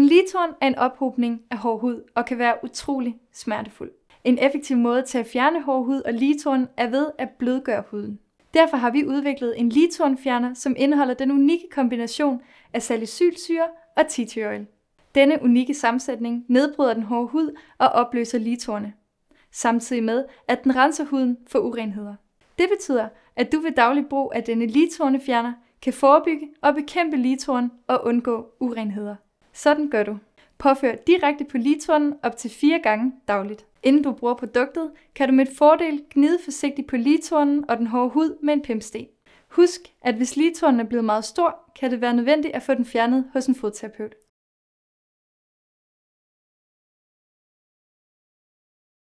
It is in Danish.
En litorn er en ophobning af hårhud og kan være utrolig smertefuld. En effektiv måde til at fjerne hårhud og litorn er ved at blødgøre huden. Derfor har vi udviklet en litornfjerner, som indeholder den unikke kombination af salicylsyre og titiol. Denne unikke sammensætning nedbryder den hårde hud og opløser litorne, samtidig med at den renser huden for urenheder. Det betyder, at du ved daglig brug af denne litornefjerner kan forebygge og bekæmpe litoren og undgå urenheder. Sådan gør du. Påfør direkte på litoren op til 4 gange dagligt. Inden du bruger produktet, kan du med et fordel gnide forsigtigt på litoren og den hårde hud med en pimpsten. Husk, at hvis litoren er blevet meget stor, kan det være nødvendigt at få den fjernet hos en fodterapeut.